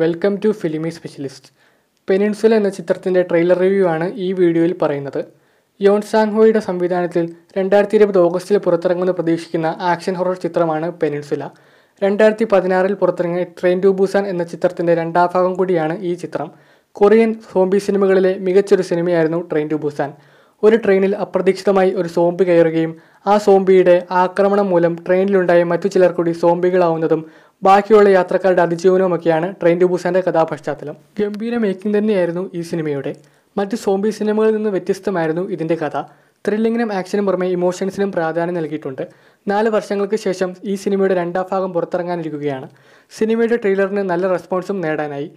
welcome to filmy specialist Peninsula എന്ന ചിത്രത്തിൻ്റെ trailer review ആണ് ഈ വീഡിയോയിൽ പറയുന്നത് യോൺ സാങ്ഹോയുടെ സംവിധാനത്തിൽ രണ്ടായിരത്തി ഇരുപത് ഓഗസ്റ്റിൽ പുറത്തിറങ്ങുമെന്ന് പ്രതീക്ഷിക്കുന്ന ആക്ഷൻ ഹൊറർ ചിത്രമാണ് പെനിൻസുല രണ്ടായിരത്തി പതിനാറിൽ പുറത്തിറങ്ങിയ ട്രെയിൻ ടു ബൂസാൻ എന്ന ചിത്രത്തിൻ്റെ രണ്ടാം ഭാഗം കൂടിയാണ് ഈ ചിത്രം കൊറിയൻ സോംബി സിനിമകളിലെ മികച്ചൊരു സിനിമയായിരുന്നു ട്രെയിൻ ടു ബൂസാൻ ഒരു ട്രെയിനിൽ അപ്രതീക്ഷിതമായി ഒരു സോംബി കയറുകയും ആ സോംബിയുടെ ആക്രമണം മൂലം ട്രെയിനിലുണ്ടായ മറ്റു ചിലർ കൂടി സോംബികളാവുന്നതും ബാക്കിയുള്ള യാത്രക്കാരുടെ അതിജീവനവുമൊക്കെയാണ് ട്രെയിൻ ടു ബുസാൻ്റെ കഥാപശ്ചാത്തലം ഗംഭീര മേക്കിംഗ് തന്നെയായിരുന്നു ഈ സിനിമയുടെ മറ്റ് സോംബി സിനിമകളിൽ നിന്ന് വ്യത്യസ്തമായിരുന്നു ഇതിൻ്റെ കഥ ത്രില്ലിങ്ങിനും ആക്ഷനും പുറമെ ഇമോഷൻസിനും പ്രാധാന്യം നൽകിയിട്ടുണ്ട് നാല് വർഷങ്ങൾക്ക് ശേഷം ഈ സിനിമയുടെ രണ്ടാം ഭാഗം പുറത്തിറങ്ങാനിരിക്കുകയാണ് സിനിമയുടെ ട്രെയിലറിന് നല്ല റെസ്പോൺസും നേടാനായി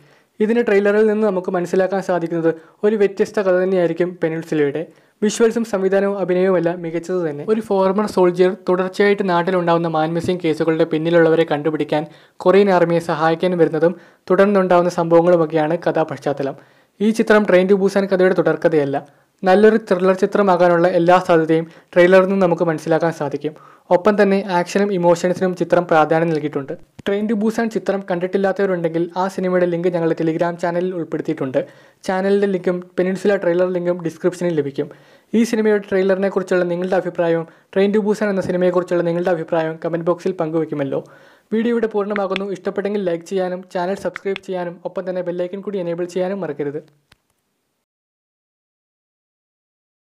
ഇതിന് ട്രെയിലറിൽ നിന്ന് നമുക്ക് മനസ്സിലാക്കാൻ സാധിക്കുന്നത് ഒരു വ്യത്യസ്ത കഥ തന്നെയായിരിക്കും പെനുൽസിലയുടെ വിഷ്വൽസും സംവിധാനവും അഭിനയവുമെല്ലാം മികച്ചത് തന്നെ ഒരു ഫോർമർ സോൾജിയർ തുടർച്ചയായിട്ട് നാട്ടിലുണ്ടാവുന്ന മാൻമിസിംഗ് കേസുകളുടെ പിന്നിലുള്ളവരെ കണ്ടുപിടിക്കാൻ കൊറിയൻ ആർമിയെ സഹായിക്കാൻ വരുന്നതും തുടർന്നുണ്ടാവുന്ന സംഭവങ്ങളുമൊക്കെയാണ് കഥാപശ്ചാത്തലം ഈ ചിത്രം ട്രെയിൻ ടു ബൂസാൻ കഥയുടെ തുടർക്കഥയല്ല നല്ലൊരു ത്രില്ലർ ചിത്രമാകാനുള്ള എല്ലാ സാധ്യതയും ട്രെയിലറിൽ നിന്ന് നമുക്ക് മനസ്സിലാക്കാൻ സാധിക്കും ഒപ്പം തന്നെ ആക്ഷനും ഇമോഷൻസിനും ചിത്രം പ്രാധാന്യം നൽകിയിട്ടുണ്ട് ട്രെയിൻ ടു ബൂസാൻ ചിത്രം കണ്ടിട്ടില്ലാത്തവരുണ്ടെങ്കിൽ ആ സിനിമയുടെ ലിങ്ക് ഞങ്ങൾ ടെലിഗ്രാം ചാനലിൽ ഉൾപ്പെടുത്തിയിട്ടുണ്ട് ചാനലിൻ്റെ ലിങ്കും പെനിൻസുല ട്രെയിലർ ലിങ്കും ഡിസ്ക്രിപ്ഷനിൽ ലഭിക്കും ഈ സിനിമയുടെ ട്രെയിലറിനെ കുറിച്ചുള്ള നിങ്ങളുടെ അഭിപ്രായവും ട്രെയിൻ ടു ബൂസാൻ എന്ന സിനിമയെക്കുറിച്ചുള്ള നിങ്ങളുടെ അഭിപ്രായവും കമൻറ്റ് ബോക്സിൽ പങ്കുവയ്ക്കുമല്ലോ വീഡിയോ ഇവിടെ പൂർണ്ണമാകുന്നു ഇഷ്ടപ്പെട്ടെങ്കിൽ ലൈക്ക് ചെയ്യാനും ചാനൽ സബ്സ്ക്രൈബ് ചെയ്യാനും ഒപ്പം തന്നെ ബെല്ലൈക്കൻ കൂടി എനേബിൾ ചെയ്യാനും മറക്കരുത്